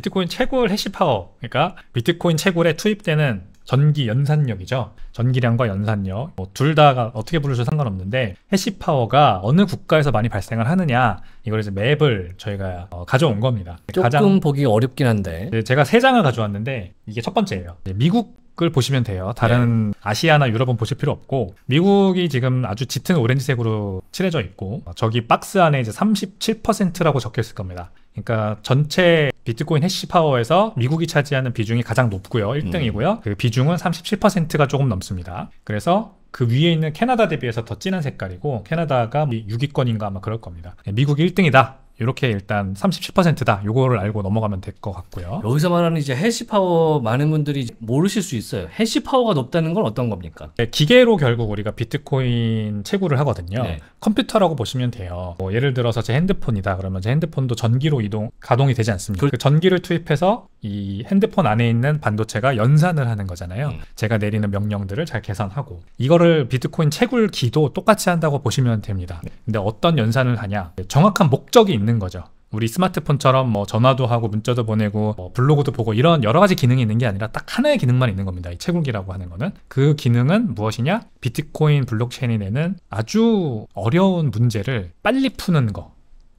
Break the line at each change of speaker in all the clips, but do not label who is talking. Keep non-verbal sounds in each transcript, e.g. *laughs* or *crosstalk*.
비트코인 채굴 해시 파워 그러니까 비트코인 채굴에 투입되는 전기 연산력이죠 전기량과 연산력 뭐둘 다가 어떻게 부르셔도 상관없는데 해시 파워가 어느 국가에서 많이 발생을 하느냐 이걸 이제 맵을 저희가 어, 가져온 겁니다 조금 가장, 보기 어렵긴 한데 네, 제가 세 장을 가져왔는데 이게 첫 번째예요 미국 을 보시면 돼요. 다른 네. 아시아나 유럽은 보실 필요 없고 미국이 지금 아주 짙은 오렌지색으로 칠해져 있고 저기 박스 안에 이제 37%라고 적혀 있을 겁니다. 그러니까 전체 비트코인 해시 파워에서 미국이 차지하는 비중이 가장 높고요. 1등이고요. 음. 그 비중은 37%가 조금 넘습니다. 그래서 그 위에 있는 캐나다 대비해서 더 진한 색깔이고 캐나다가 6위권인가 뭐 아마 그럴 겁니다. 네, 미국이 1등이다. 이렇게 일단 37%다. 요거를 알고 넘어가면 될
것 같고요. 여기서 말하는 이제 해시 파워 많은 분들이 모르실 수 있어요. 해시 파워가 높다는 건 어떤 겁니까? 네, 기계로 결국 우리가 비트코인 채굴을 하거든요. 네. 컴퓨터라고
보시면 돼요. 뭐 예를 들어서 제 핸드폰이다. 그러면 제 핸드폰도 전기로 이동 가동이 되지 않습니까? 그 전기를 투입해서 이 핸드폰 안에 있는 반도체가 연산을 하는 거잖아요. 음. 제가 내리는 명령들을 잘 계산하고 이거를 비트코인 채굴기도 똑같이 한다고 보시면 됩니다. 네. 근데 어떤 연산을 하냐? 정확한 목적이 있는 있는 거죠. 우리 스마트폰처럼 뭐 전화도 하고 문자도 보내고 뭐 블로그도 보고 이런 여러 가지 기능이 있는 게 아니라 딱 하나의 기능만 있는 겁니다. 이 채굴기라고 하는 거는 그 기능은 무엇이냐? 비트코인 블록체인이 내는 아주 어려운 문제를 빨리 푸는 거.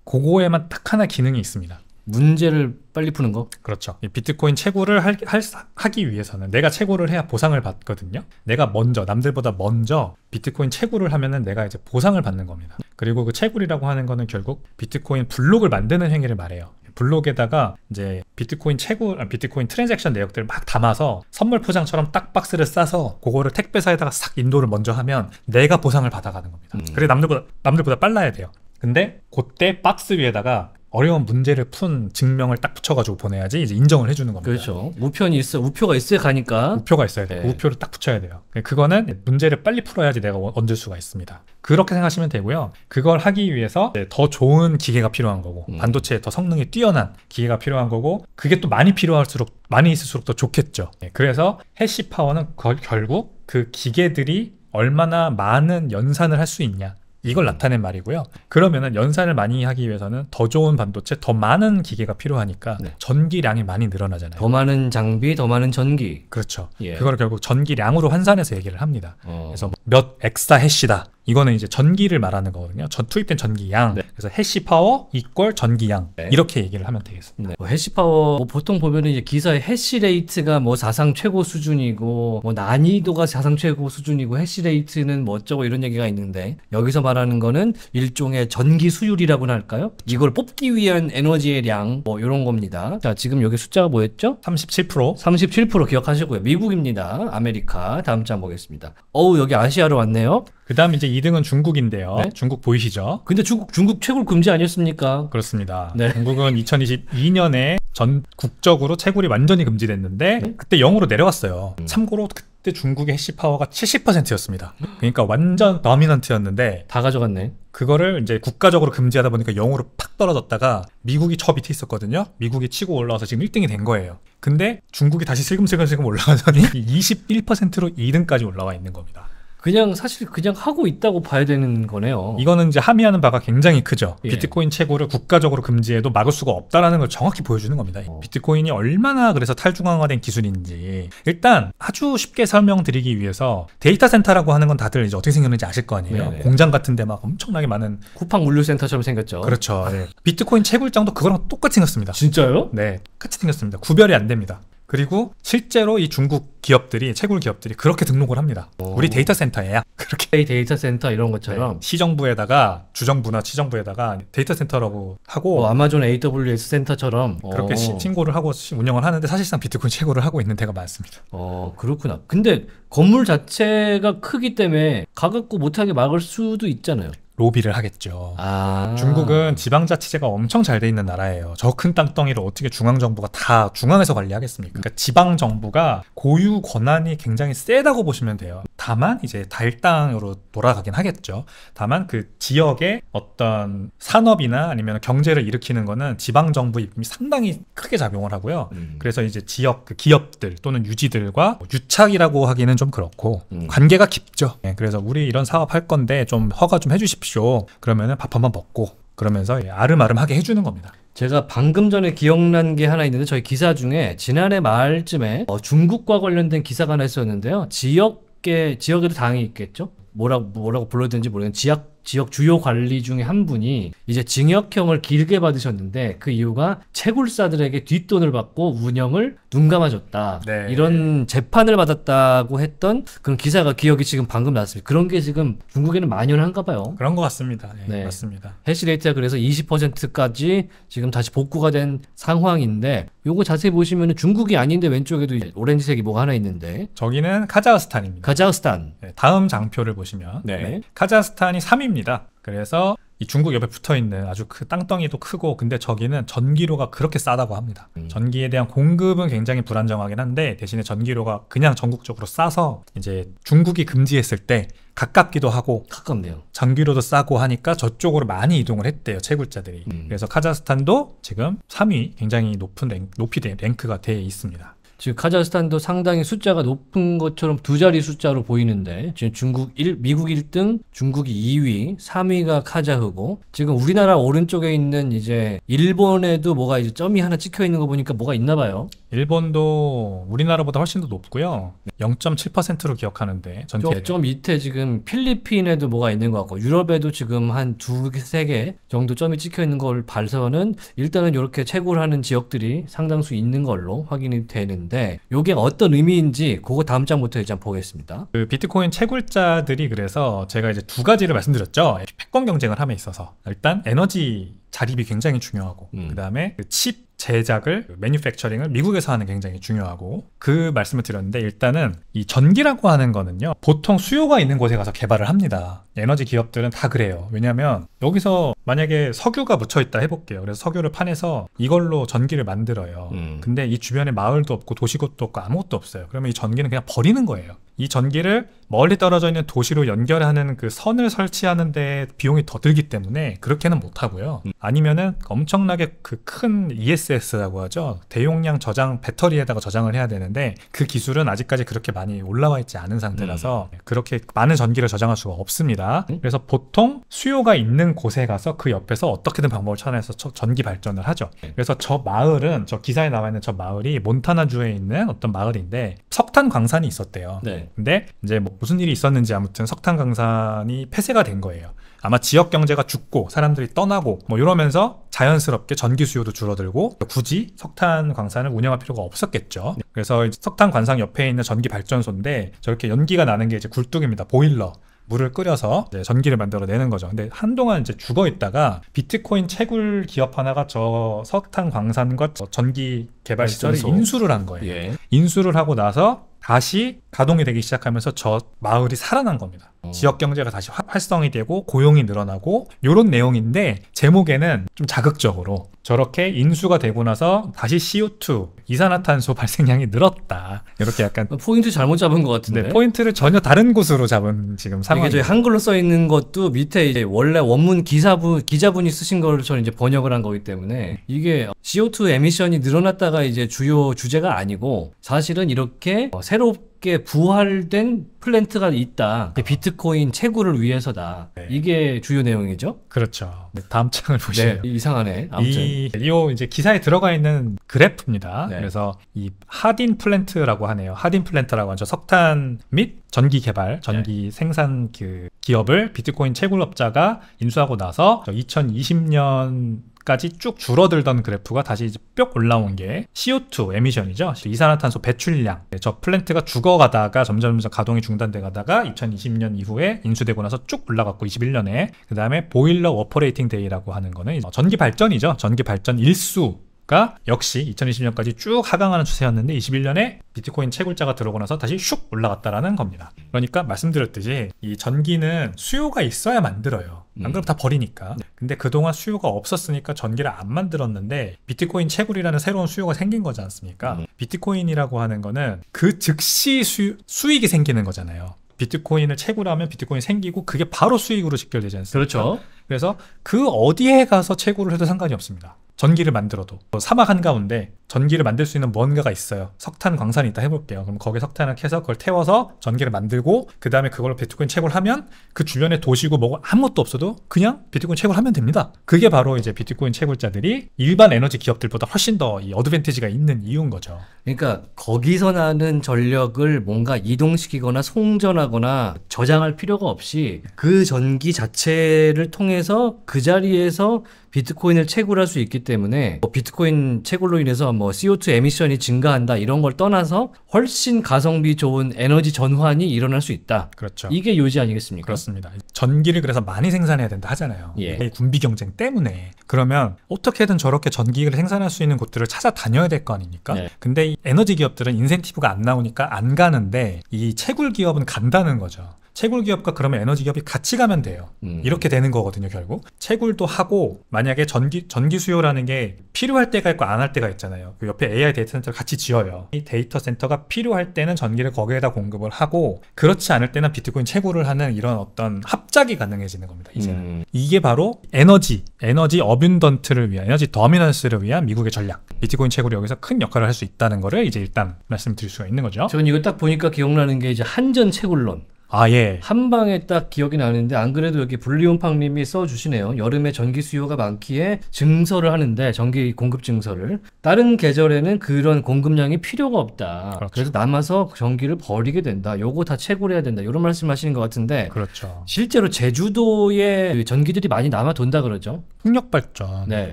그거에만 딱 하나 기능이 있습니다. 문제를 빨리 푸는 거? 그렇죠. 비트코인 채굴을 할, 할, 하기 위해서는 내가 채굴을 해야 보상을 받거든요. 내가 먼저 남들보다 먼저 비트코인 채굴을 하면은 내가 이제 보상을 받는 겁니다. 그리고 그 채굴이라고 하는 거는 결국 비트코인 블록을 만드는 행위를 말해요. 블록에다가 이제 비트코인 채굴, 아, 비트코인 트랜잭션 내역들을 막 담아서 선물 포장처럼 딱 박스를 싸서 그거를 택배사에다가 싹 인도를 먼저 하면 내가 보상을 받아가는 겁니다. 음. 그래 남들보다 남들보다 빨라야 돼요. 근데 그때 박스 위에다가 어려운 문제를 푼 증명을 딱 붙여가지고 보내야지 이제 인정을 해주는 겁니다. 그렇죠. 우편이 있어, 우표가 있어야 가니까. 우표가 있어야 돼 네. 그 우표를 딱 붙여야 돼요. 네, 그거는 문제를 빨리 풀어야지 내가 얹을 수가 있습니다. 그렇게 생각하시면 되고요. 그걸 하기 위해서 더 좋은 기계가 필요한 거고 음. 반도체에 더 성능이 뛰어난 기계가 필요한 거고 그게 또 많이 필요할수록 많이 있을수록 더 좋겠죠. 네, 그래서 해시 파워는 결국 그 기계들이 얼마나 많은 연산을 할 수 있냐 이걸 나타낸 말이고요. 그러면은 연산을 많이 하기 위해서는 더 좋은 반도체, 더 많은 기계가 필요하니까 네. 전기량이 많이 늘어나잖아요. 더 많은 장비, 더 많은 전기. 그렇죠. 예. 그걸 결국 전기량으로 환산해서 얘기를 합니다. 어. 그래서 뭐 몇 엑사 해시다. 이거는 이제 전기를 말하는 거거든요. 전 투입된
전기 량 네. 그래서 해시 파워 이퀄 전기 량 네. 이렇게 얘기를 하면 되겠습니다. 네. 뭐 해시 파워 뭐 보통 보면은 이제 기사에 해시 레이트가 뭐 사상 최고 수준이고 뭐 난이도가 사상 최고 수준이고 해시 레이트는 뭐 어쩌고 이런 얘기가 있는데 여기서 말하는 거는 일종의 전기 수율이라고나 할까요? 이걸 뽑기 위한 에너지의 량 뭐 이런 겁니다. 자, 지금 여기 숫자가 뭐였죠? 37%. 37% 기억하시고요. 미국입니다. 아메리카. 다음 장 보겠습니다. 어우, 여기 아시아로 왔네요. 그다음 이제 2등은 중국인데요. 네? 중국 보이시죠?
근데 중국 중국 채굴 금지 아니었습니까? 그렇습니다. 네. 중국은 2022년에 전국적으로 채굴이 완전히 금지됐는데 네? 그때 0으로 내려왔어요. 음. 참고로 그때 중국의 해시 파워가 70%였습니다. 그러니까 완전 더미넌트였는데 다 가져갔네. 그거를 이제 국가적으로 금지하다 보니까 0으로 팍 떨어졌다가 미국이 저 밑에 있었거든요. 미국이 치고 올라와서 지금 1등이 된 거예요. 근데 중국이 다시 슬금슬금슬금 올라가더니 21%로 *laughs* 2등까지 올라와 있는 겁니다. 그냥 사실 그냥 하고 있다고 봐야 되는 거네요. 이거는 이제 함의하는 바가 굉장히 크죠. 예. 비트코인 채굴을 국가적으로 금지해도 막을 수가 없다라는 걸 정확히 보여주는 겁니다. 어. 비트코인이 얼마나 그래서 탈중앙화된 기술인지 일단 아주 쉽게 설명드리기 위해서 데이터 센터라고 하는 건 다들 이제 어떻게 생겼는지 아실 거 아니에요. 네네. 공장 같은데 막 엄청나게 많은 쿠팡 물류센터처럼 생겼죠. 그렇죠. 네. 비트코인 채굴장도 그거랑 똑같이 생겼습니다. 진짜요? 네, 똑같이 생겼습니다. 구별이 안 됩니다. 그리고 실제로 이 중국 기업들이 채굴 기업들이 그렇게 등록을 합니다. 오. 우리 데이터 센터에요 *laughs* 그렇게 데이터 센터 이런 것처럼 네. 시정부에다가 주정부나
지정부에다가 데이터 센터라고 하고 어, 아마존 AWS 센터처럼 그렇게 시, 어. 신고를 하고 운영을 하는데 사실상 비트코인 채굴을 하고 있는 데가 많습니다. 어 그렇구나. 근데 건물 자체가 크기 때문에 가갖고 못하게 막을 수도 있잖아요. 로비를 하겠죠.
아. 중국은 지방자치제가 엄청 잘 돼 있는 나라예요. 저 큰 땅덩이를 어떻게 중앙정부가 다 중앙에서 관리하겠습니까? 그러니까 지방정부가 고유 권한이 굉장히 세다고 보시면 돼요. 다만 이제 달땅으로 돌아가긴 하겠죠. 다만 그 지역의 어떤 산업이나 아니면 경제를 일으키는 거는 지방정부 입김이 상당히 크게 작용을 하고요. 음. 그래서 이제 지역 그 기업들 또는 유지들과 뭐 유착이라고 하기는 좀 그렇고 음. 관계가 깊죠. 네, 그래서 우리 이런 사업 할 건데 좀 허가 좀 해주십시오. 주십시오. 그러면밥
한번 먹고 그러면서 예, 아름아름하게 해주는 겁니다. 제가 방금 전에 기억난 게 하나 있는데 저희 기사 중에 지난해 말쯤에 어, 중국과 관련된 기사가 하나 있었는데요. 지역계 지역에도 당이 있겠죠. 뭐라 뭐라고 불러야 되는지 모르겠는데 지역 지역 주요 관리 중에 한 분이 이제 징역형을 길게 받으셨는데 그 이유가 채굴사들에게 뒷돈을 받고 운영을 눈감아줬다. 네. 이런 재판을 받았다고 했던 그런 기사가 기억이 지금 방금 났습니다. 그런 게 지금 중국에는 만연한가 봐요. 그런 것 같습니다. 네, 네. 맞습니다. 해시레이트가 그래서 20%까지 지금 다시 복구가 된 상황인데 요거 자세히 보시면 중국이 아닌데 왼쪽에도 오렌지색이 뭐가 하나 있는데 저기는 카자흐스탄입니다. 카자흐스탄. 네, 다음 장표를 보시면 네. 카자흐스탄이 3위입니다. 큽니다. 그래서 이
중국 옆에 붙어 있는 아주 그 땅덩이도 크고 근데 저기는 전기료가 그렇게 싸다고 합니다. 음. 전기에 대한 공급은 굉장히 불안정하긴 한데 대신에 전기료가 그냥 전국적으로 싸서 이제 중국이 금지했을 때 가깝기도 하고 가깝네요. 전기료도 싸고 하니까 저쪽으로 많이 이동을 했대요 채굴자들이. 음. 그래서 카자흐스탄도 지금 3위 굉장히 높은 랭, 높이
된 랭크가 돼 있습니다. 지금 카자흐스탄도 상당히 숫자가 높은 것처럼 두 자리 숫자로 보이는데 지금 중국 1, 미국 1등, 중국이 2위, 3위가 카자흐고 지금 우리나라 오른쪽에 있는 이제 일본에도 뭐가 이제 점이 하나 찍혀 있는 거 보니까 뭐가 있나 봐요. 일본도 우리나라보다 훨씬 더 높고요. 0.7%로 기억하는데 전체 저 밑에 지금 필리핀에도 뭐가 있는 것 같고 유럽에도 지금 한 두 세 개 정도 점이 찍혀 있는 걸 봐서는 일단은 이렇게 채굴 하는 지역들이 상당수 있는 걸로 확인이 되는데 이게 어떤 의미인지 그거 다음 장부터 일단 보겠습니다. 그 비트코인 채굴자들이 그래서 제가 이제 두 가지를 말씀드렸죠. 패권 경쟁을 함에 있어서
일단 에너지 자립이 굉장히 중요하고 음. 그다음에 그칩 제작을 매뉴팩처링을 그 미국에서 하는 굉장히 중요하고 그 말씀을 드렸는데 일단은 이 전기라고 하는 거는요 보통 수요가 있는 곳에 가서 개발을 합니다 에너지 기업들은 다 그래요 왜냐하면 여기서 만약에 석유가 묻혀 있다 해볼게요 그래서 석유를 파내서 이걸로 전기를 만들어요 음. 근데 이 주변에 마을도 없고 도시곳도 없고 아무것도 없어요 그러면 이 전기는 그냥 버리는 거예요 이 전기를 멀리 떨어져 있는 도시로 연결하는 그 선을 설치하는 데 비용이 더 들기 때문에 그렇게는 못 하고요. 음. 아니면은 엄청나게 그 큰 ESS라고 하죠. 대용량 저장 배터리에다가 저장을 해야 되는데 그 기술은 아직까지 그렇게 많이 올라와 있지 않은 상태라서 음. 그렇게 많은 전기를 저장할 수가 없습니다. 음. 그래서 보통 수요가 있는 곳에 가서 그 옆에서 어떻게든 방법을 찾아내서 전기 발전을 하죠. 네. 그래서 저 마을은 저 기사에 나와 있는 저 마을이 몬타나주에 있는 어떤 마을인데 석탄 광산이 있었대요. 네. 근데 이제 뭐 무슨 일이 있었는지 아무튼 석탄 강산이 폐쇄가 된 거예요. 아마 지역 경제가 죽고 사람들이 떠나고 뭐 이러면서 자연스럽게 전기 수요도 줄어들고 굳이 석탄 광산을 운영할 필요가 없었겠죠. 그래서 석탄 광산 옆에 있는 전기 발전소인데 저렇게 연기가 나는 게 이제 굴뚝입니다. 보일러. 물을 끓여서 전기를 만들어내는 거죠. 근데 한동안 이제 죽어 있다가 비트코인 채굴 기업 하나가 저 석탄 광산과 전기 개발 시설을 인수를 한 거예요. 예. 인수를 하고 나서 다시 가동이 되기 시작하면서 저 마을이 살아난 겁니다. 어. 지역 경제가 다시 활성이 되고 고용이 늘어나고 이런 내용인데 제목에는 좀 자극적으로 저렇게 인수가 되고 나서 다시 CO2
이산화탄소 발생량이 늘었다 이렇게 약간 어, 포인트 잘못 잡은 것 같은데 네,
포인트를 전혀 다른 곳으로 잡은 지금 상황 이게
한글로 써 있는 것도 밑에 이제 원래 원문 기사분 기자분이 쓰신 걸 저는 이제 번역을 한 거기 때문에 이게 CO2 에미션이 늘어났다가 이제 주요 주제가 아니고 사실은 이렇게 어, 새롭 새롭게 부활된 플랜트가 있다. 어. 비트코인 채굴을 위해서다. 네. 이게 주요 내용이죠. 그렇죠. 네, 다음 창을 보시면 네, 이상하네. 아무튼 이, 이 이제 기사에 들어가 있는
그래프입니다. 네. 그래서 이 하딘 플랜트라고 하네요. 하딘 플랜트라고 하죠. 석탄 및 전기 개발, 전기 네. 생산 그 기업을 비트코인 채굴업자가 인수하고 나서 2020년 까지 쭉 줄어들던 그래프가 다시 이제 뿅 올라온 게 CO2 에미션이죠. 이산화탄소 배출량. 네, 저 플랜트가 죽어가다가 점점 점 가동이 중단돼 가다가 2020년 이후에 인수되고 나서 쭉 올라갔고 21년에 그 다음에 보일러 워퍼레이팅 데이라고 하는 거는 전기 발전이죠. 전기 발전 일수 가 역시 2020년까지 쭉 하강하는 추세였는데 21년에 비트코인 채굴자가 들어오고 나서 다시 슉 올라갔다라는 겁니다. 그러니까 말씀드렸듯이 이 전기는 수요가 있어야 만들어요. 음. 안 그러면 다 버리니까. 네. 근데 그동안 수요가 없었으니까 전기를 안 만들었는데 비트코인 채굴이라는 새로운 수요가 생긴 거지 않습니까? 음. 비트코인이라고 하는 거는 그 즉시 수, 수익이 생기는 거잖아요. 비트코인을 채굴하면 비트코인이 생기고 그게 바로 수익으로 직결되지 않습니까? 그렇죠. 그래서 그 어디에 가서 채굴을 해도 상관이 없습니다. 전기를 만들어도 뭐 사막 한가운데 전기를 만들 수 있는 뭔가가 있어요. 석탄 광산이 있다 해볼게요. 그럼 거기에 석탄을 캐서 그걸 태워서 전기를 만들고 그 다음에 그걸로 비트코인 채굴 하면 그 주변에 도시고 뭐고 아무것도 없어도 그냥 비트코인 채굴 하면 됩니다. 그게 바로 이제 비트코인 채굴자들이 일반 에너지 기업들보다 훨씬 더 이 어드밴티지가 있는
이유인 거죠. 그러니까 거기서 나는 전력을 뭔가 이동시키거나 송전하거나 저장할 필요가 없이 그 전기 자체를 통해서 그 자리에서 비트코인을 채굴할 수 있기 때문에 뭐 비트코인 채굴로 인해서 뭐 CO2 에미션이 증가한다 이런 걸 떠나서 훨씬 가성비 좋은 에너지 전환이 일어날 수 있다. 그렇죠. 이게 요지 아니겠습니까? 그렇습니다. 전기를 그래서 많이 생산해야 된다 하잖아요. 예. 군비
경쟁 때문에 그러면 어떻게든 저렇게 전기를 생산할 수 있는 곳들을 찾아다녀야 될 거 아닙니까? 예. 근데 에너지 기업들은 인센티브가 안 나오니까 안 가는데 이 채굴 기업은 간다는 거죠. 채굴 기업과 그러면 에너지 기업이 같이 가면 돼요. 음. 이렇게 되는 거거든요, 결국. 채굴도 하고 만약에 전기 전기 수요라는 게 필요할 때가 있고 안 할 때가 있잖아요. 그 옆에 AI 데이터 센터를 같이 지어요. 이 데이터 센터가 필요할 때는 전기를 거기에다 공급을 하고 그렇지 않을 때는 비트코인 채굴을 하는 이런 어떤 합작이 가능해지는 겁니다. 이제는 음. 이게 바로 에너지, 에너지 어뷸던트를 위한 에너지 더미넌스를 위한 미국의 전략. 비트코인 채굴이 여기서 큰 역할을
할 수 있다는 거를 이제 일단 말씀드릴 수가 있는 거죠. 저는 이거 딱 보니까 기억나는 게 이제 한전 채굴론. 아, 예. 한 방에 딱 기억이 나는데 안 그래도 여기 불리온팡님이 써주시네요. 여름에 전기 수요가 많기에 증설을 하는데 전기 공급 증설을 다른 계절에는 그런 공급량이 필요가 없다. 그렇죠. 그래서 남아서 전기를 버리게 된다. 요거 다 채굴 해야 된다. 이런 말씀하시는 것 같은데 그렇죠. 실제로 제주도에 그 전기들이 많이 남아 돈다 그러죠. 풍력 발전. 네.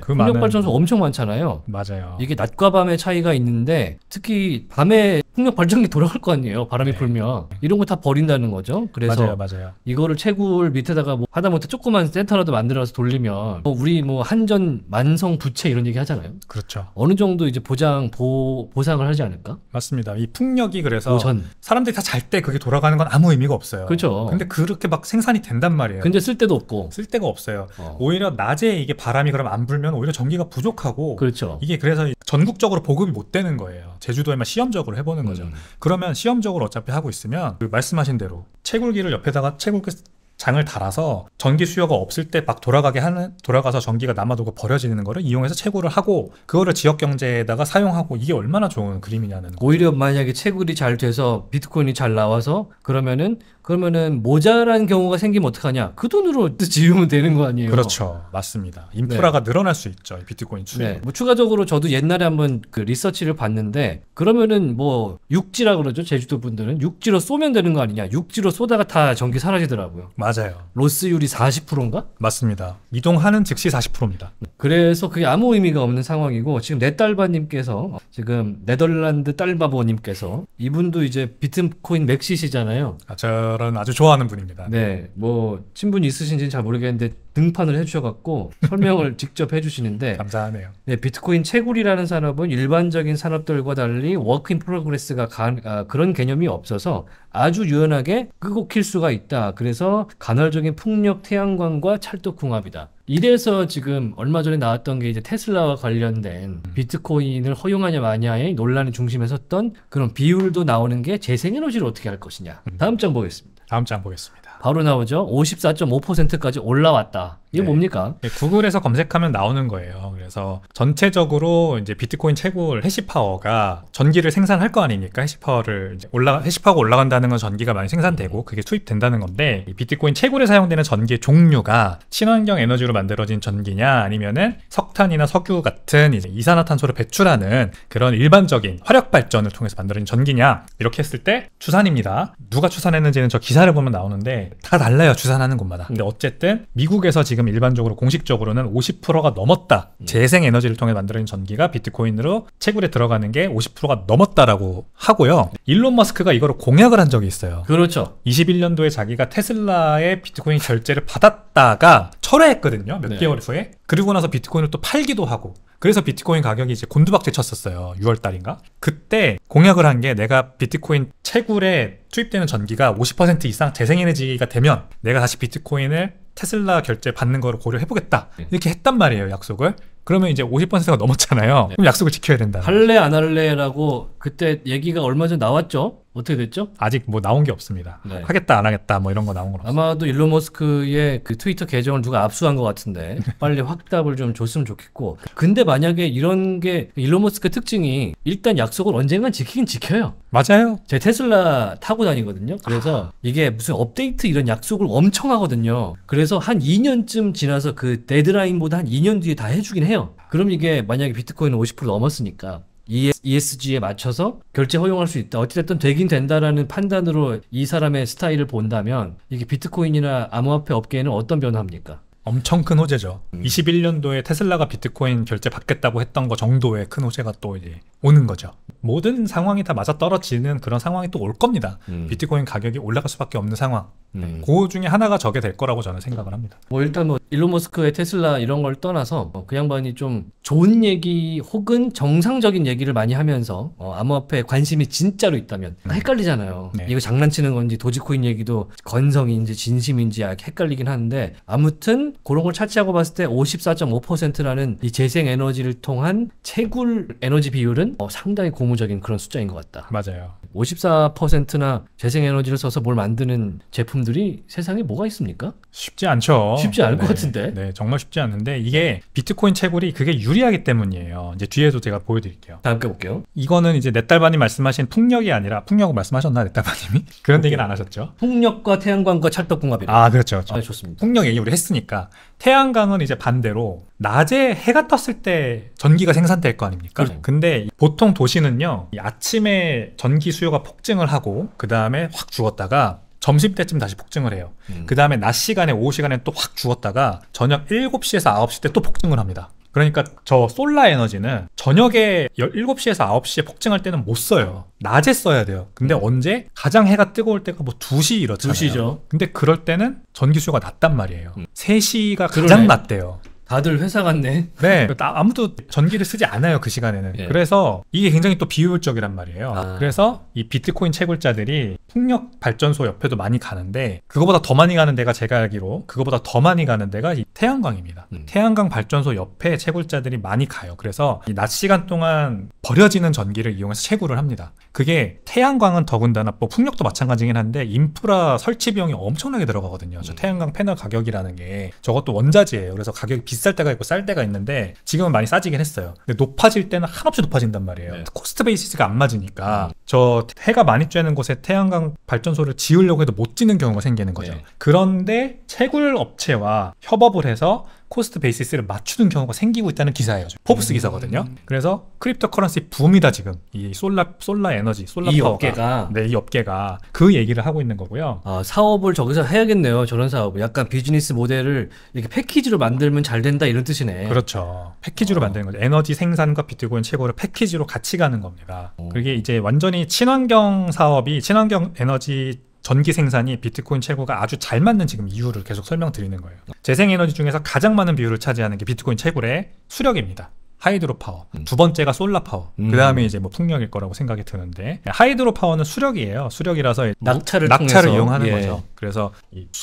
그 풍력 발전소 엄청 많잖아요. 맞아요. 이게 낮과 밤의 차이가 있는데 특히 밤에 풍력 발전기 돌아갈 거 아니에요. 바람이 네. 불면 이런 거 다 버린다는 거죠. 거죠. 그래서 맞아요, 맞아요. 이거를 채굴 밑에다가 뭐 하다못해 조그만 센터라도 만들어서 돌리면 뭐 우리 뭐 한전 만성 부채 이런 얘기 하잖아요. 그렇죠. 어느 정도 이제 보장 보 보상을 하지 않을까? 맞습니다. 이 풍력이 그래서 오전. 사람들이 다 잘 때 그게 돌아가는 건 아무
의미가 없어요. 그렇죠. 근데 그렇게 막 생산이 된단 말이에요. 근데 쓸 데도 없고 쓸 데가 없어요. 어. 오히려 낮에 이게 바람이 그럼 안 불면 오히려 전기가 부족하고 그렇죠. 이게 그래서 전국적으로 보급이 못 되는 거예요. 제주도에만 시험적으로 해보는 거죠. 음. 그러면 시험적으로 어차피 하고 있으면 그 말씀하신 대로 채굴기를 옆에다가 채굴 그 장을 달아서 전기 수요가 없을 때 막 돌아가게 하는 돌아가서 전기가 남아두고 버려지는 거를 이용해서 채굴을 하고 그거를 지역 경제에다가 사용하고 이게 얼마나 좋은 그림이냐는
오히려 만약에 채굴이 잘 돼서 비트코인이 잘 나와서 그러면은 그러면은 모자란 경우가 생기면 어떡하냐? 그 돈으로 *laughs* 지으면 되는 거 아니에요? 그렇죠. 맞습니다. 인프라가 네. 늘어날
수 있죠. 비트코인 추. 세 네.
뭐 추가적으로 저도 옛날에 한번 그 리서치를 봤는데 그러면은 뭐 육지라 그러죠. 제주도 분들은 육지로 쏘면 되는 거 아니냐? 육지로 쏘다가 다 전기 사라지더라고요. 맞아요. 로스율이 40%인가? 맞습니다. 이동하는 즉시 40%입니다. 그래서 그게 아무 의미가 없는 상황이고 지금 네딸바님께서 지금 네덜란드 딸바보님께서 이분도 이제 비트코인 맥시시잖아요. 아, 저 저는 아주 좋아하는 분입니다. 네, 뭐 친분이 있으신지는 잘 모르겠는데 등판을 해주셔갖고 설명을 *laughs* 직접 해주시는데 감사하네요. 네, 비트코인 채굴이라는 산업은 일반적인 산업들과 달리 워크인 프로그레스가 가, 아, 그런 개념이 없어서 아주 유연하게 끄고 킬 수가 있다. 그래서 간헐적인 풍력 태양광과 찰떡궁합이다. 이래서 지금 얼마 전에 나왔던 게 이제 테슬라와 관련된 비트코인을 허용하냐 마냐의 논란의 중심에 섰던 그런 비율도 나오는 게 재생에너지를 어떻게 할 것이냐. 다음 장 보겠습니다. 다음 장 보겠습니다. 바로 나오죠. 54.5%까지 올라왔다. 이게 네. 뭡니까? 네,
구글에서 검색하면 나오는 거예요. 그래서 전체적으로 이제 비트코인 채굴 해시파워가 전기를 생산할 거 아닙니까? 해시파워를 올라 해시파워가 올라간다는 건 전기가 많이 생산되고 그게 투입된다는 건데 비트코인 채굴에 사용되는 전기의 종류가 친환경 에너지로 만들어진 전기냐 아니면은 석탄이나 석유 같은 이산화탄소를 배출하는 그런 일반적인 화력 발전을 통해서 만들어진 전기냐 이렇게 했을 때 추산입니다. 누가 추산했는지는 저 기사를 보면 나오는데 다 달라요 추산하는 곳마다. 근데 어쨌든 미국에서 지금 지금 일반적으로 공식적으로는 50%가 넘었다. 음. 재생 에너지를 통해 만들어진 전기가 비트코인으로 채굴에 들어가는 게 50%가 넘었다라고 하고요. 일론 머스크가 이걸 공약을 한 적이 있어요. 그렇죠. 21년도에 자기가 테슬라의 비트코인 결제를 받았다가 철회했거든요. 몇 네. 개월 후에. 그리고 나서 비트코인을 또 팔기도 하고. 그래서 비트코인 가격이 이제 곤두박질 쳤었어요. 6월 달인가? 그때 공약을 한 게 내가 비트코인 채굴에 투입되는 전기가 50% 이상 재생에너지가 되면 내가 다시 비트코인을 테슬라 결제 받는 거를 고려해보겠다 네.
이렇게 했단 말이에요 약속을 그러면 이제 50%가 넘었잖아요 네. 그럼
약속을 지켜야 된다
할래 안 할래라고 그때 얘기가 얼마 전에 나왔죠 어떻게 됐죠? 아직 뭐 나온 게 없습니다. 아, 네. 하겠다 안 하겠다 뭐 이런 거 나온 건 없어요. 아마도 일론 머스크의 그 트위터 계정을 누가 압수한 것 같은데 *laughs* 네. 빨리 확답을 좀 줬으면 좋겠고 근데 만약에 이런 게 일론 머스크 특징이 일단 약속을 언젠간 지키긴 지켜요. 맞아요. 제 테슬라 타고 다니거든요. 그래서 아. 이게 무슨 업데이트 이런 약속을 엄청 하거든요. 그래서 한 2년쯤 지나서 그 데드라인보다 한 2년 뒤에 다 해주긴 해요. 그럼 이게 만약에 비트코인은 50% 넘었으니까 ESG에 e 맞춰서 결제 허용할 수 있다. 어찌됐든 되긴 된다라는 판단으로 이 사람의 스타일을 본다면 이게 비트코인이나 암호화폐 업계에는 어떤 변화입니까? 엄청 큰 호재죠. 음.
21년도에 테슬라가 비트코인 결제 받겠다고 했던 거 정도의 큰 호재가 또 이제 오는 거죠. 모든 상황이 다 맞아떨어지는 그런 상황이 또 올 겁니다. 음. 비트코인 가격이 올라갈 수밖에
없는 상황. 음. 네,
그 중에 하나가 저게 될 거라고 저는 생각을 합니다.
뭐 일단 뭐 일론 머스크의 테슬라 이런 걸 떠나서 뭐그 양반이 좀 좋은 얘기 혹은 정상적인 얘기를 많이 하면서 어 암호화폐에 관심이 진짜로 있다면 음. 헷갈리잖아요. 네. 이거 장난치는 건지 도지코인 얘기도 건성인지 진심인지 아, 헷갈리긴 하는데 아무튼 그런걸 차치하고 봤을 때 54.5%라는 이 재생 에너지를 통한 채굴 에너지 비율은 어, 상당히 고무적인 그런 숫자인 것 같다. 맞아요. 54%나 재생 에너지를 써서 뭘 만드는 제품들이 세상에 뭐가 있습니까? 쉽지 않죠. 쉽지 않을 네, 것 같은데. 네, 정말 쉽지 않은데
이게 비트코인 채굴이 그게 유리하기 때문이에요. 이제 뒤에도 제가 보여드릴게요. 다음 게 볼게요. 이거는 이제 넷달바님 말씀하신 풍력이 아니라 풍력 말씀하셨나 넷달바님이 그런 얘기는 안 하셨죠? 풍력과 태양광과 찰떡궁합이라. 아 그렇죠. 그렇죠. 아, 네, 좋습니다. 풍력 얘기 우리 했으니까 태양광은 이제 반대로 낮에 해가 떴을 때 전기가 생산될 거 아닙니까? 그렇죠. 근데 보통 도시는요 아침에 전기 수요가 폭증을 하고 그 다음에 확 죽었다가 점심 때쯤 다시 폭증을 해요. 음. 그 다음에 낮 시간에 오후 시간에 또 확 죽었다가 저녁 7시에서 9시 때 또 폭증을 합니다. 그러니까 저 솔라 에너지는 저녁에 1 7시에서 9시에 폭증할 때는 못 써요. 낮에 써야 돼요. 근데 언제? 가장 해가 뜨거울 때가 뭐 2시 이렇잖아요. 2시죠. 근데 그럴 때는 전기 수요가 낮단 말이에요. 음. 3시가 가장 그러네. 낮대요. 다들 회사 갔네. 네. *laughs* 아무도 전기를 쓰지 않아요, 그 시간에는. 예. 그래서 이게 굉장히 또 비효율적이란 말이에요. 아. 그래서 이 비트코인 채굴자들이 풍력 발전소 옆에도 많이 가는데 그거보다 더 많이 가는 데가 제가 알기로 그거보다 더 많이 가는 데가 태양광입니다. 음. 태양광 발전소 옆에 채굴자들이 많이 가요. 그래서 낮 시간 동안 버려지는 전기를 이용해서 채굴을 합니다. 그게 태양광은 더군다나 뭐 풍력도 마찬가지긴 한데 인프라 설치 비용이 엄청나게 들어가거든요. 저 음. 태양광 패널 가격이라는 게 저것도 원자재예요. 그래서 가격이 비쌀 때가 있고 쌀 때가 있는데 지금은 많이 싸지긴 했어요. 근데 높아질 때는 한없이 높아진단 말이에요. 네. 코스트 베이시스가 안 맞으니까 음. 저 해가 많이 쬐는 곳에 태양광 이런 발전소를 지으려고 해도 못 짓는 경우가 생기는 거죠. 네. 그런데 채굴 업체와 협업을 해서 코스트 베이시스를 맞추는 경우가 생기고 있다는 기사예요. 포브스 음. 기사거든요. 그래서 크립토 커런시 붐이다 지금
이 솔라 솔라 에너지 솔라 이 업계가 네, 이 업계가 그 얘기를 하고 있는 거고요. 아, 사업을 저기서 해야겠네요. 저런 사업을 약간 비즈니스 모델을 이렇게 패키지로 만들면 잘 된다 이런 뜻이네. 그렇죠. 패키지로 어. 만드는 거죠. 에너지 생산과 비트코인 채굴을 패키지로 같이 가는
겁니다. 어. 그게 이제 완전히 친환경 사업이 친환경 에너지 전기 생산이 비트코인 채굴과 아주 잘 맞는 지금 이유를 계속 설명드리는 거예요. 재생에너지 중에서 가장 많은 비율을 차지하는 게 비트코인 채굴의 수력입니다. 하이드로 파워. 음. 두 번째가 솔라 파워. 음. 그 다음에 이제 뭐 풍력일 거라고 생각이 드는데 하이드로 파워는 수력이에요. 수력이라서 낙차를 낙차를 이용하는 예. 거죠. 그래서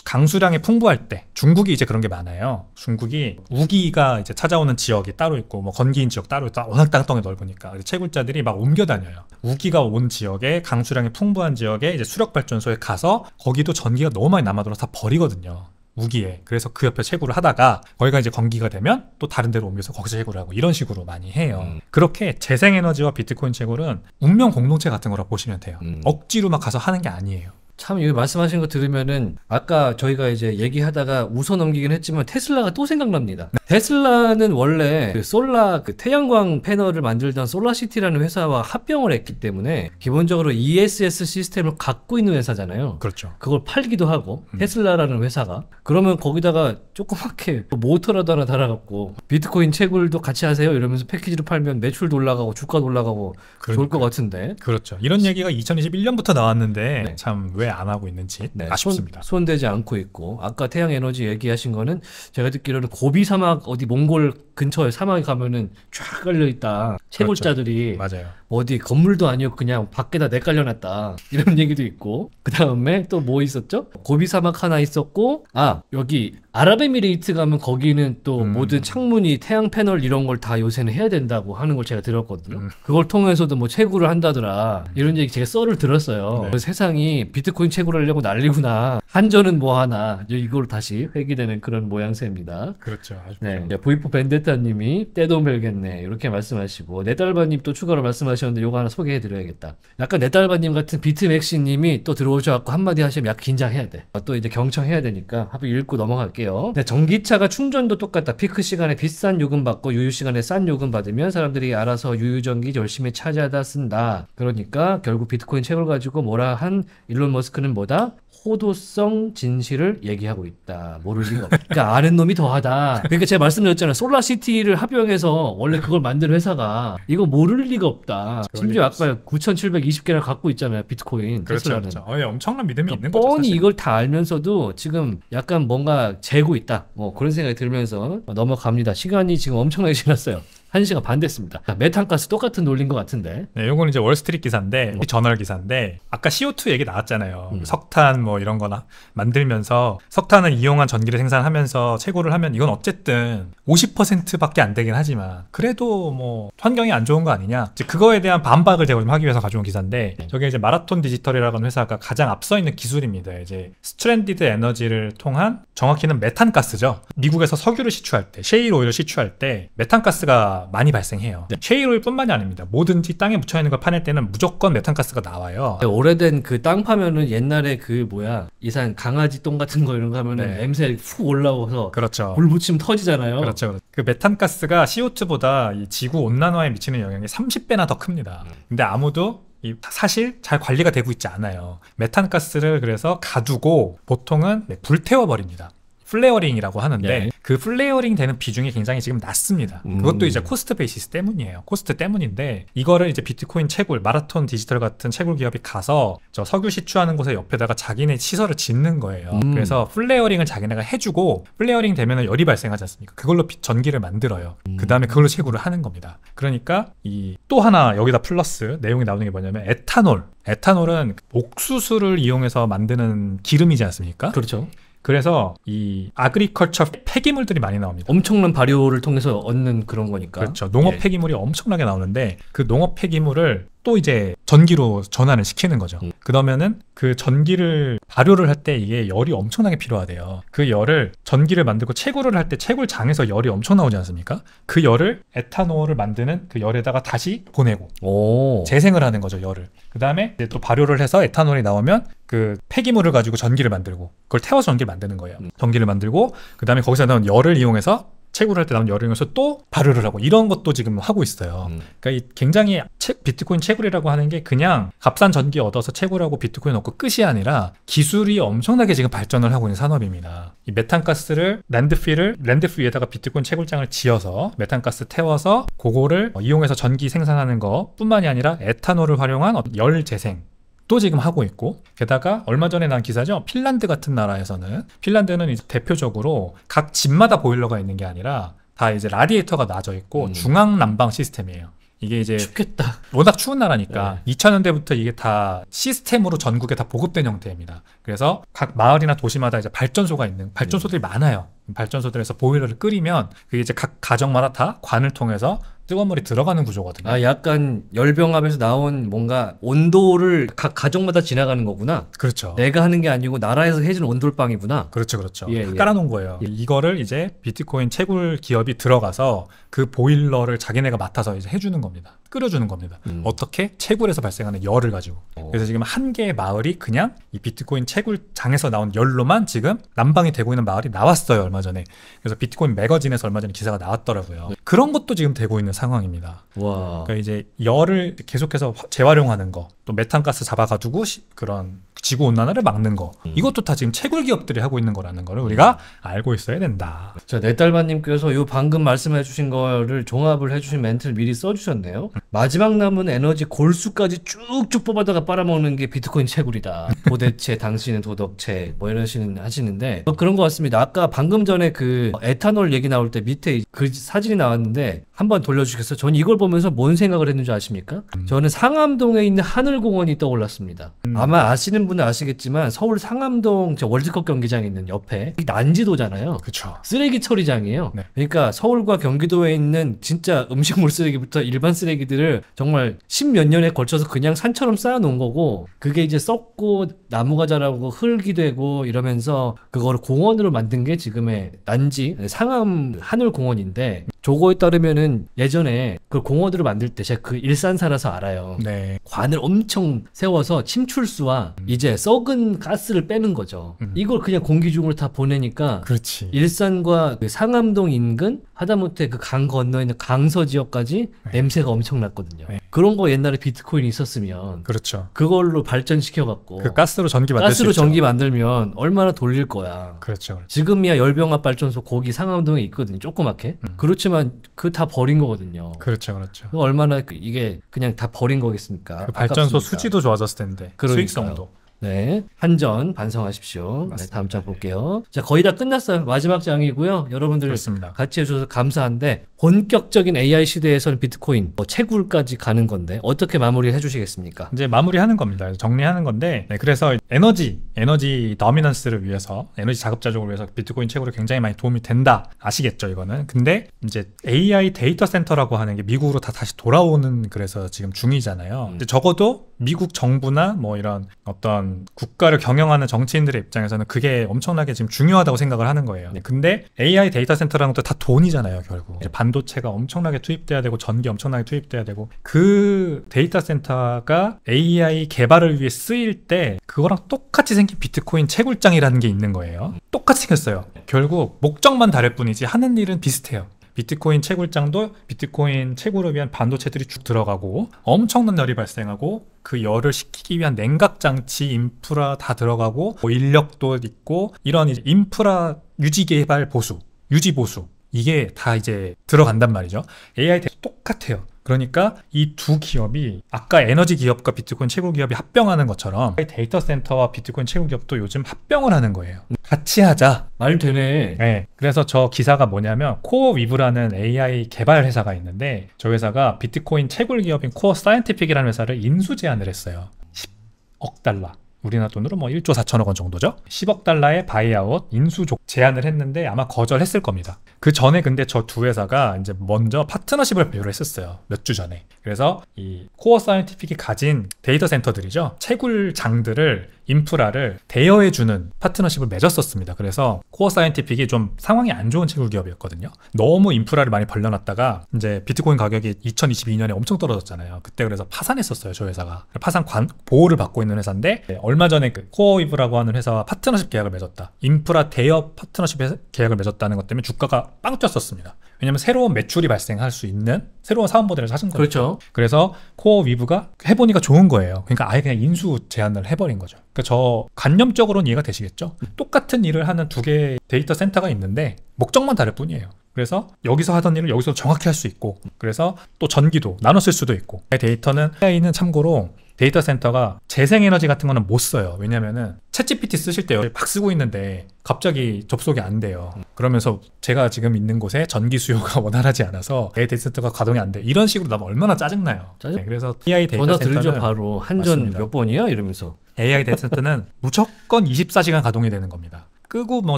강수량이 풍부할 때 중국이 이제 그런 게 많아요. 중국이 우기가 이제 찾아오는 지역이 따로 있고 뭐 건기인 지역 따로 있다. 워낙 땅덩이 넓으니까 채굴자들이 막 옮겨 다녀요. 우기가 온 지역에 강수량이 풍부한 지역에 이제 수력 발전소에 가서 거기도 전기가 너무 많이 남아돌아서 다 버리거든요. 무기에 그래서 그 옆에 채굴을 하다가 거기가 이제 건기가 되면 또 다른 데로 옮겨서 거기서 채굴을 하고 이런 식으로 많이 해요 음. 그렇게 재생에너지와 비트코인 채굴은
운명 공동체 같은 거라 보시면 돼요 음. 억지로 막 가서 하는 게 아니에요 참 여기 말씀하신 거 들으면은 아까 저희가 이제 얘기하다가 웃어 넘기긴 했지만 테슬라가 또 생각납니다. 네. 테슬라는 원래 그 솔라 그 태양광 패널을 만들던 솔라시티라는 회사와 합병을 했기 때문에 기본적으로 ESS 시스템을 갖고 있는 회사잖아요. 그렇죠. 그걸 팔기도 하고 음. 테슬라라는 회사가 그러면 거기다가 조그맣게 뭐 모터라도 하나 달아갖고 비트코인 채굴도 같이 하세요 이러면서 패키지로 팔면 매출도 올라가고 주가도 올라가고 그러니까. 좋을 것 같은데. 그렇죠. 이런 얘기가 2021년부터 나왔는데 네. 참왜 안 하고 있는지 네, 아쉽습니다. 손, 대지 않고 있고 아까 태양 에너지 얘기하신 거는 제가 듣기로는 고비 사막 어디 몽골 근처에 사막에 가면은 쫙 깔려 있다. 채굴자들이 그렇죠. 맞아요. 뭐 어디 건물도 아니고 그냥 밖에다 내깔려놨다 *laughs* 이런 얘기도 있고 그 다음에 또 뭐 있었죠? 고비 사막 하나 있었고 아 여기 아랍에미레이트 가면 거기는 또 음. 모든 창문이 태양 패널 이런 걸 다 요새는 해야 된다고 하는 걸 제가 들었거든요. 음. 그걸 통해서도 뭐 채굴을 한다더라 음. 이런 얘기 제가 썰을 들었어요. 네. 세상이 비트코인 채굴하려고 난리구나 한전은 뭐 하나 이걸 다시 회귀되는 그런 모양새입니다. 그렇죠. 네, V4 벤데타 슈타님이 때도 벌겠네 이렇게 말씀하시고 내달바님또 네 추가로 말씀하셨는데 요거 하나 소개해드려야겠다. 약간 내달바님 네 같은 비트맥시님이 또 들어오셔갖고 한마디 하시면 약 긴장해야 돼. 또 이제 경청해야 되니까 한번 읽고 넘어갈게요. 네, 전기차가 충전도 똑같다. 피크 시간에 비싼 요금 받고 유유 시간에 싼 요금 받으면 사람들이 알아서 유유 전기 열심히 찾아다 쓴다. 그러니까 결국 비트코인 책을 가지고 뭐라 한 일론 머스크는 뭐다? 호도성 진실을 얘기하고 있다. 모를 리가 없다. 그러니까 아는 놈이 더하다. 그러니까 제가 말씀드렸잖아요. 솔라시티를 합병해서 원래 그걸 만든 회사가 이거 모를 리가 없다. 그러니까 심지어 아까 9,720개나 갖고 있잖아요. 비트코인. 그렇죠. 그렇죠. 테슬라는. 그렇죠.
어, 예, 엄청난 믿음이 그러니까 있는
거죠. 뻔히 이걸 다 알면서도 지금 약간 뭔가 재고 있다. 뭐 그런 생각이 들면서 넘어갑니다. 시간이 지금 엄청나게 지났어요. 1시간 반 됐습니다. 메탄가스 똑같은 논리인 것 같은데. 네,
요건 이제 월스트리트 기사인데 어. 음. 저널 기사인데 아까 CO2 얘기 나왔잖아요. 음. 석탄 뭐 이런 거나 만들면서 석탄을 이용한 전기를 생산하면서 채굴을 하면 이건 어쨌든 50%밖에 안 되긴 하지만 그래도 뭐 환경이 안 좋은 거 아니냐. 이제 그거에 대한 반박을 제가 하기 위해서 가져온 기사인데 네. 저게 이제 마라톤 디지털이라는 회사가 가장 앞서 있는 기술입니다. 이제 스트랜디드 에너지를 통한 정확히는 메탄가스죠. 미국에서 석유를 시추할 때, 셰일 오일을 시추할 때 메탄가스가 많이 발생해요. 네. 쉐일오일뿐만이 아닙니다. 뭐든지 땅에 묻혀 있는 걸
파낼 때는 무조건 메탄가스가 나와요. 네, 오래된 그 땅 파면은 옛날에 그 뭐야 이산 강아지 똥 같은 거 이런 거 하면은 네. 냄새 훅 올라오서 그렇죠. 물 묻히면 터지잖아요. 그렇죠. 그렇죠.
그 메탄가스가 CO2보다 지구 온난화에 미치는 영향이 30배나 더 큽니다. 음. 근데 아무도 사실 잘 관리가 되고 있지 않아요. 메탄가스를 그래서 가두고 보통은 네, 불태워버립니다. 플레어링이라고 하는데 예. 그 플레어링 되는 비중이 굉장히 지금 낮습니다. 음. 그것도 이제 코스트 베이시스 때문이에요. 코스트 때문인데 이거를 이제 비트코인 채굴, 마라톤 디지털 같은 채굴 기업이 가서 저 석유 시추하는 곳에 옆에다가 자기네 시설을 짓는 거예요. 음. 그래서 플레어링을 자기네가 해주고 플레어링 되면 열이 발생하지 않습니까? 그걸로 전기를 만들어요. 음. 그 다음에 그걸로 채굴을 하는 겁니다. 그러니까 이 또 하나 여기다 플러스 내용이 나오는 게 뭐냐면 에탄올. 에탄올은 옥수수를 이용해서 만드는 기름이지 않습니까? 그렇죠. 그래서 이 아그리컬처 폐기물들이 많이 나옵니다. 엄청난 발효를 통해서 얻는 그런 거니까. 그렇죠. 농업 예. 폐기물이 엄청나게 나오는데 그 농업 폐기물을 또 이제 전기로 전환을 시키는 거죠. 음. 그러면은 그 전기를 발효를 할 때 이게 열이 엄청나게 필요하대요. 그 열을 전기를 만들고 채굴을 할 때 채굴장에서 열이 엄청 나오지 않습니까? 그 열을 에탄올을 만드는 그 열에다가 다시 보내고 오. 재생을 하는 거죠 열을. 그 다음에 또 발효를 해서 에탄올이 나오면 그 폐기물을 가지고 전기를 만들고 그걸 태워서 전기를 만드는 거예요. 음. 전기를 만들고 그 다음에 거기서 나온 열을 이용해서 채굴할 때 나온 열용에서 또 발효를 하고 이런 것도 지금 하고 있어요. 음. 그러니까 이 굉장히 채, 비트코인 채굴이라고 하는 게 그냥 값싼 전기 얻어서 채굴하고 비트코인 얻고 끝이 아니라 기술이 엄청나게 지금 발전을 하고 있는 산업입니다. 이 메탄가스를 랜드필을 랜드필 위에다가 비트코인 채굴장을 지어서 메탄가스 태워서 그거를 이용해서 전기 생산하는 것뿐만이 아니라 에탄올을 활용한 열 재생 또 지금 하고 있고 게다가 얼마 전에 난 기사죠 핀란드 같은 나라에서는 핀란드는 이제 대표적으로 각 집마다 보일러가 있는 게 아니라 다 이제 라디에이터가 낮져 있고 음. 중앙 난방 시스템이에요. 이게 이제 춥겠다. 워낙 추운 나라니까 네. 2000년대부터 이게 다 시스템으로 전국에 다 보급된 형태입니다. 그래서 각 마을이나 도시마다 이제 발전소가 있는 발전소들이 네. 많아요. 발전소들에서 보일러를 끓이면 그게 이제
각 가정마다 다 관을 통해서 뜨거운 물이 들어가는 구조거든요. 아, 약간 열병합에서 나온 뭔가 온도를 각 가정마다 지나가는 거구나. 그렇죠. 내가 하는 게 아니고 나라에서 해준 온돌방이구나. 그렇죠, 그렇죠. 예, 예. 깔아놓은 거예요. 예. 이거를 이제 비트코인 채굴 기업이
들어가서 그 보일러를 자기네가 맡아서 이제 해주는 겁니다. 끓여주는 겁니다. 음. 어떻게? 채굴에서 발생하는 열을 가지고. 어. 그래서 지금 한 개의 마을이 그냥 이 비트코인 채굴장에서 나온 열로만 지금 난방이 되고 있는 마을이 나왔어요. 얼마 전에. 그래서 비트코인 매거진에서 얼마 전에 기사가 나왔더라고요. 네. 그런 것도 지금 되고 있는 상황입니다. 와. 그러니까 이제 열을 계속해서 재활용하는 거. 또 메탄가스 잡아가지고 시, 그런 지구 온난화를 막는 거 음. 이것도 다 지금
채굴 기업들이 하고 있는 거라는 거를 우리가 음. 알고 있어야 된다. 자, 네달바님께서 요 방금 말씀해주신 거를 종합을 해주신 멘트를 미리 써주셨네요. 마지막 남은 에너지 골수까지 쭉쭉 뽑아다가 빨아먹는 게 비트코인 채굴이다. 도대체 *laughs* 당신은 도덕체 뭐 이런 식은 하시는데 어, 그런 것 같습니다. 아까 방금 전에 그 에탄올 얘기 나올 때 밑에 그 사진이 나왔는데 한번 돌려주시겠어요? 저는 이걸 보면서 뭔 생각을 했는지 아십니까? 음. 저는 상암동에 있는 하늘공원이 떠올랐습니다. 음. 아마 아시는 분은 아시겠지만 서울 상암동 저 월드컵 경기장 있는 옆에 난지도잖아요. 그렇 쓰레기 처리장이에요. 네. 그러니까 서울과 경기도에 있는 진짜 음식물 쓰레기부터 일반 쓰레기들을 정말 십몇 년에 걸쳐서 그냥 산처럼 쌓아놓은 거고 그게 이제 썩고 나무가 자라고 흙이 되고 이러면서 그걸 공원으로 만든 게 지금의 난지 상암 하늘공원인데 조거에 따르면은 저는 예전에 그 공허들을 만들 때 제가 그 일산 살아서 알아요. 네. 관을 엄청 세워서 침출수와 음. 이제 썩은 가스를 빼는 거죠. 음. 이걸 그냥 공기 중으로 다 보내니까 그렇지. 일산과 그 상암동 인근 하다못해 그 강 건너 있는 강서 지역까지 네. 냄새가 엄청 났거든요. 네. 그런 거 옛날에 비트코인 있었으면 그렇죠. 그걸로 발전시켜 갖고 그 가스로 전기 만들 가스로 전기 만들면 얼마나 돌릴 거야. 그렇죠. 그렇죠. 지금이야 열병합 발전소 거기 상암동에 있거든요. 조그맣게. 음. 그렇지만 그다버 버린 거거든요. 그렇죠, 그렇죠. 얼마나 그 이게 그냥 다 버린 거겠습니까? 그 발전소 아깝습니까? 수지도 좋아졌을 텐데 그러니까요. 수익성도. 네. 한전 반성하십시오. 네, 다음 장 볼게요. 자, 거의 다 끝났어요. 마지막 장이고요. 여러분들 그렇습니다. 같이 해주셔서 감사한데 본격적인 AI 시대에서는 비트코인 뭐 채굴까지 가는 건데 어떻게 마무리해 주시겠습니까? 이제 마무리하는 겁니다. 정리하는 건데 네, 그래서 에너지, 에너지 더미넌스를
위해서 에너지 자급자족을 위해서 비트코인 채굴이 굉장히 많이 도움이 된다. 아시겠죠 이거는? 근데 이제 AI 데이터 센터라고 하는 게 미국으로 다 다시 돌아오는 그래서 지금 중이잖아요. 음. 적어도 미국 정부나 뭐 이런 어떤 국가를 경영하는 정치인들의 입장에서는 그게 엄청나게 지금 중요하다고 생각을 하는 거예요. 네. 근데 AI 데이터 센터라는 것도 다 돈이잖아요, 결국. 네. 반도체가 엄청나게 투입돼야 되고 전기 엄청나게 투입돼야 되고 그 데이터 센터가 AI 개발을 위해 쓰일 때 그거랑 똑같이 생긴 비트코인 채굴장이라는 게 있는 거예요. 네. 똑같이 생겼어요. 결국 목적만 다를 뿐이지 하는 일은 비슷해요. 비트코인 채굴장도 비트코인 채굴을 위한 반도체들이 쭉 들어가고 엄청난 열이 발생하고 그 열을 식히기 위한 냉각장치 인프라 다 들어가고 뭐 인력도 있고 이런 인프라 유지 개발 보수 유지 보수 이게 다 이제 들어간단 말이죠 AI 똑같아요 그러니까 이 두 기업이 아까 에너지 기업과 비트코인 채굴 기업이 합병하는 것처럼 데이터 센터와 비트코인 채굴 기업도 요즘 합병을 하는 거예요. 같이 하자. 말 되네. 네. 그래서 저 기사가 뭐냐면 코어 위브라는 AI 개발 회사가 있는데 저 회사가 비트코인 채굴 기업인 코어 사이언티픽이라는 회사를 인수 제안을 했어요. 10억 달러. 우리나라 돈으로 뭐 1조 4천억 원 정도죠. 10억 달러의 바이아웃 인수족 제안을 했는데 아마 거절했을 겁니다. 그 전에 근데 저 두 회사가 이제 먼저 파트너십을 발표를 했었어요. 몇 주 전에. 그래서 이 코어 사이언티픽이 가진 데이터 센터들이죠. 채굴장들을 인프라를 대여해주는 파트너십을 맺었었습니다. 그래서 코어 사이언티픽이 좀 상황이 안 좋은 채굴 기업이었거든요. 너무 인프라를 많이 벌려놨다가 이제 비트코인 가격이 2022년에 엄청 떨어졌잖아요. 그때 그래서 파산했었어요. 저 회사가. 파산 관, 보호를 받고 있는 회사인데 얼마 전에 그 코어이브라고 하는 회사와 파트너십 계약을 맺었다. 인프라 대여 파트너십 계약을 맺었다는 것 때문에 주가가 빵 뛰었었습니다. 왜냐면 새로운 매출이 발생할 수 있는 새로운 사업 모델을 사준 거죠. 그렇죠. 그래서 코어 위브가 해보니까 좋은 거예요. 그러니까 아예 그냥 인수 제한을 해버린 거죠. 그러니까 저 관념적으로는 이해가 되시겠죠? 똑같은 일을 하는 두 개의 데이터 센터가 있는데 목적만 다를 뿐이에요. 그래서 여기서 하던 일을 여기서 정확히 할 수 있고 그래서 또 전기도 나눠 쓸 수도 있고 데이터는 AI는 참고로 데이터 센터가 재생에너지 같은 거는 못 써요. 왜냐면은 챗GPT 쓰실 때요. 막 쓰고 있는데 갑자기 접속이 안 돼요. 그러면서 제가 지금 있는 곳에 전기 수요가 *laughs* 원활하지 않아서 내 데이터 센터가 가동이 안 돼. 이런 식으로 나면 얼마나 짜증나요. 짜증... 네, 그래서 AI 데이터 전화 센터는 들죠 바로 한전 몇 번이야 이러면서 AI 데이터 센터는 무조건 24시간 가동이 되는 겁니다. 끄고 뭐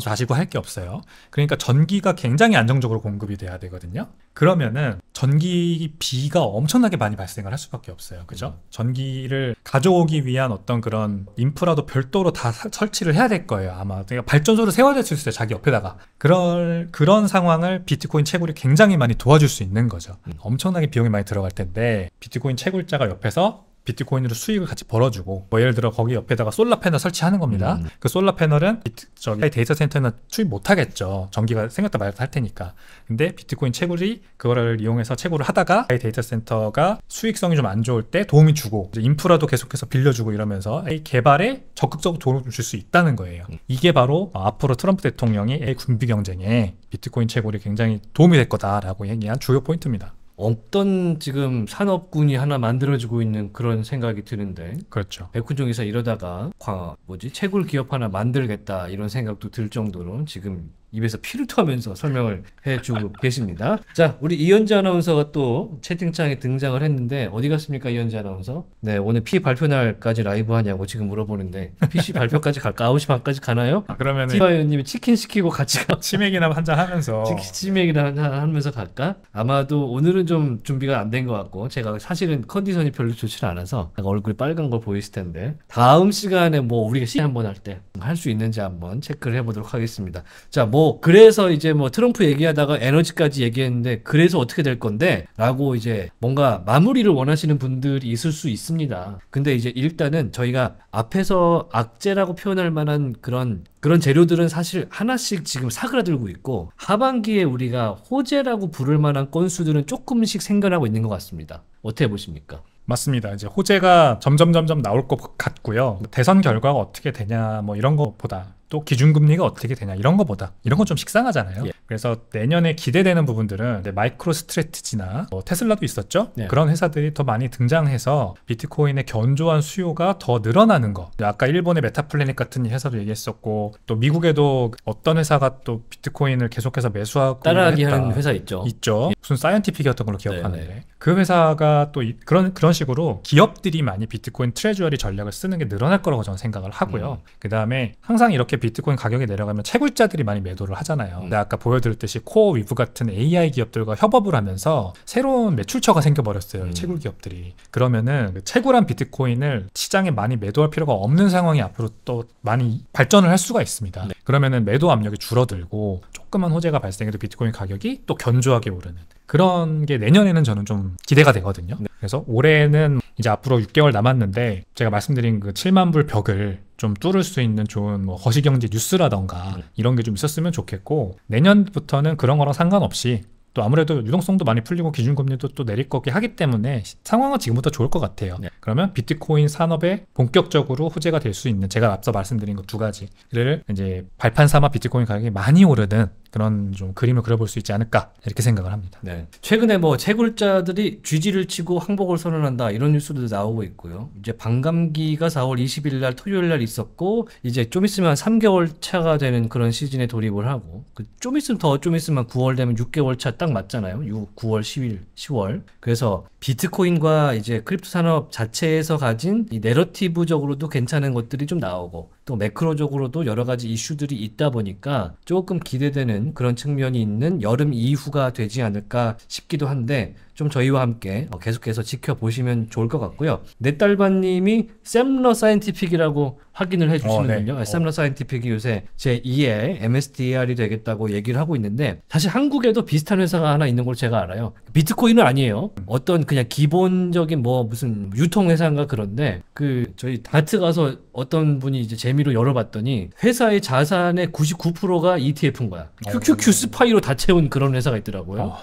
마시고 할 게 없어요. 그러니까 전기가 굉장히 안정적으로 공급이 돼야 되거든요. 그러면은 전기 비가 엄청나게 많이 발생을 할 수밖에 없어요. 그죠? 음. 전기를 가져오기 위한 어떤 그런 인프라도 별도로 다 사, 설치를 해야 될 거예요. 아마 그러니까 발전소를 세워야 될 수 있어요. 자기 옆에다가. 그럴 그런 상황을 비트코인 채굴이 굉장히 많이 도와줄 수 있는 거죠. 음. 엄청나게 비용이 많이 들어갈 텐데 비트코인 채굴자가 옆에서 비트코인으로 수익을 같이 벌어주고 뭐 예를 들어 거기 옆에다가 솔라 패널 설치하는 겁니다. 음. 그 솔라 패널은 비트, 저기 데이터 센터는 투입 못하겠죠. 전기가 생겼다 말았다 할 테니까. 근데 비트코인 채굴이 그거를 이용해서 채굴을 하다가 데이터 센터가 수익성이 좀 안 좋을 때 도움이 주고 인프라도 계속해서 빌려주고 이러면서 A 개발에 적극적으로 도움을 줄 수 있다는 거예요. 음. 이게 바로 앞으로 트럼프 대통령이 A 군비 경쟁에 비트코인 채굴이 굉장히 도움이 될 거다라고
얘기한 주요 포인트입니다. 없던 지금 산업군이 하나 만들어지고 있는 그런 생각이 드는데 그렇죠. 백훈종 이사 이러다가 광 뭐지 채굴 기업 하나 만들겠다 이런 생각도 들 정도로 지금 입에서 피를 토하면서 설명을 해주고 계십니다. 자, 우리 이현지 아나운서가 또 채팅창에 등장을 했는데 어디 갔습니까, 이현지 아나운서? 네, 오늘 피 발표 날까지 라이브 하냐고 지금 물어보는데 PC 발표까지 갈까? 9시 반까지 가나요? 아, 그러면 티바이오님이 치킨 시키고 같이 가. 치맥이나 한 잔 하면서. 치맥이나 치 한잔 하면서 갈까? 아마도 오늘은 좀 준비가 안 된 것 같고 제가 사실은 컨디션이 별로 좋지 않아서 얼굴이 빨간 걸 보이실 텐데 다음 시간에 뭐 우리가 시 한번 할 때 할 수 있는지 한번 체크를 해보도록 하겠습니다. 자, 뭐뭐 그래서 이제 뭐 트럼프 얘기하다가 에너지까지 얘기했는데 그래서 어떻게 될 건데라고 이제 뭔가 마무리를 원하시는 분들이 있을 수 있습니다. 근데 이제 일단은 저희가 앞에서 악재라고 표현할 만한 그런 그런 재료들은 사실 하나씩 지금 사그라들고 있고 하반기에 우리가 호재라고 부를 만한 건수들은 조금씩 생겨나고 있는 것 같습니다. 어떻게 보십니까? 맞습니다. 이제
호재가 점점 점점 나올 것 같고요. 대선 결과가 어떻게 되냐 뭐 이런 것보다 또 기준금리가 어떻게 되냐 이런 것보다 이런 건 좀 식상하잖아요. 예. 그래서 내년에 기대되는 부분들은 마이크로 스트레티지나 뭐 테슬라도 있었죠. 예. 그런 회사들이 더 많이 등장해서 비트코인의 견조한 수요가 더 늘어나는 거. 아까 일본의 메타플래닛 같은 회사도 얘기했었고 또 미국에도 어떤 회사가 또 비트코인을 계속해서 매수하고 따라하기 하는 회사 있죠. 있죠. 예. 무슨 사이언티픽이었던 걸로 기억하는데 네네. 네. 그 회사가 또 이, 그런 그런 식으로 기업들이 많이 비트코인 트레저리 전략을 쓰는 게 늘어날 거라고 저는 생각을 하고요. 음. 그 다음에 항상 이렇게 비트코인 가격이 내려가면 채굴자들이 많이 매도를 하잖아요. 음. 근데 아까 보여드렸듯이 코어 위브 같은 AI 기업들과 협업을 하면서 새로운 매출처가 생겨버렸어요. 음. 채굴 기업들이. 그러면은 그 채굴한 비트코인을 시장에 많이 매도할 필요가 없는 상황이 앞으로 또 많이 발전을 할 수가 있습니다. 네. 그러면은 매도 압력이 줄어들고 조그만 호재가 발생해도 비트코인 가격이 또 견조하게 오르는 그런 게 내년에는 저는 좀 기대가 되거든요. 네. 그래서 올해는 이제 앞으로 6개월 남았는데 제가 말씀드린 그 7만 불 벽을 좀 뚫을 수 있는 좋은 뭐 거시경제 뉴스라던가 네. 이런 게 좀 있었으면 좋겠고 내년부터는 그런 거랑 상관없이 또 아무래도 유동성도 많이 풀리고 기준금리도 또 내릴 거기 하기 때문에 상황은 지금부터 좋을 것 같아요. 네. 그러면 비트코인 산업에 본격적으로 호재가 될 수 있는 제가 앞서 말씀드린 것두 그 가지를 이제 발판 삼아 비트코인 가격이 많이 오르는 그런 좀 그림을 그려볼 수 있지 않을까 이렇게 생각을 합니다.
네. 최근에 뭐 채굴자들이 쥐지를 치고 항복을 선언한다 이런 뉴스도 나오고 있고요. 이제 반감기가 4월 20일 날 토요일 날 있었고 이제 좀 있으면 3개월 차가 되는 그런 시즌에 돌입을 하고 그 좀 있으면 더 좀 있으면 9월 되면 6개월 차 딱 맞잖아요. 6, 9월, 10일, 10월. 그래서 비트코인과 이제 크립토 산업 자체에서 가진 이 내러티브적으로도 괜찮은 것들이 좀 나오고 또 매크로적으로도 여러 가지 이슈들이 있다 보니까 조금 기대되는 그런 측면이 있는 여름 이후가 되지 않을까 싶기도 한데 좀 저희와 함께 어, 계속해서 지켜보시면 좋을 것 같고요. 내딸바님이 샘러 사이언티픽이라고 확인을 해주시면군요 어, 네. 샘러 사이언티픽이 요새 제2의 MSDR이 되겠다고 얘기를 하고 있는데 사실 한국에도 비슷한 회사가 하나 있는 걸 제가 알아요. 비트코인은 아니에요. 어떤 그냥 기본적인 뭐 무슨 유통 회사인가 그런데 그 저희 다트 가서 어떤 분이 이제 재미로 열어봤더니 회사의 자산의 99%가 ETF인 거야. QQQ 어. 스파이로 다 채운 그런 회사가 있더라고요.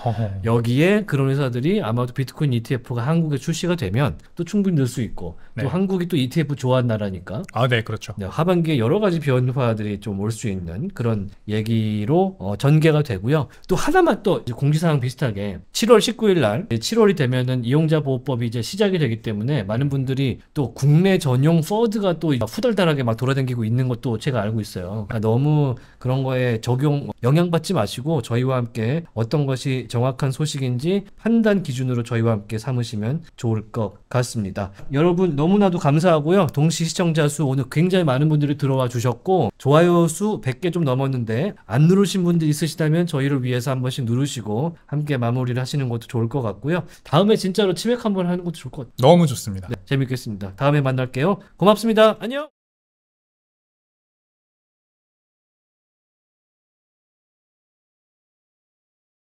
여기에 그런 회사들이 아마도 비트코인 ETF가 한국에 출시가 되면 또 충분히 늘 수 있고 또 네. 한국이 또 ETF 좋아하는 나라니까. 아, 네. 그렇죠. 네, 하반기에 여러 가지 변화들이 좀 올 수 있는 그런 얘기로 어, 전개가 되고요. 또 하나만 또 공지사항 비슷하게 7월 19일 날 7월이 되면은 이용자 보호법이 이제 시작이 되기 때문에 많은 분들이 또 국내 전용 퍼드가 또후덜덜하게막 돌아다니고 있는 것도 제가 알고 있어요. 그러니까 너무 그런 거에 적용 영향받지 마시고 저희와 함께 어떤 것이 정확한 소식인지 판단 기준으로 저희와 함께 삼으시면 좋을 것 같습니다. 여러분 너무나도 감사하고요. 동시 시청자 수 오늘 굉장히 많은 분들이 들어와 주셨고 좋아요 수 100개 좀 넘었는데 안 누르신 분들 있으시다면 저희를 위해서 한 번씩 누르시고 함께 마무리를 하시는 것도 좋을 것 같고요. 다음에 진짜로 치맥 한 번 하는 것도 좋을 것 같아요. 너무 좋습니다. 네, 재밌겠습니다. 다음에 만날게요. 고맙습니다. 안녕.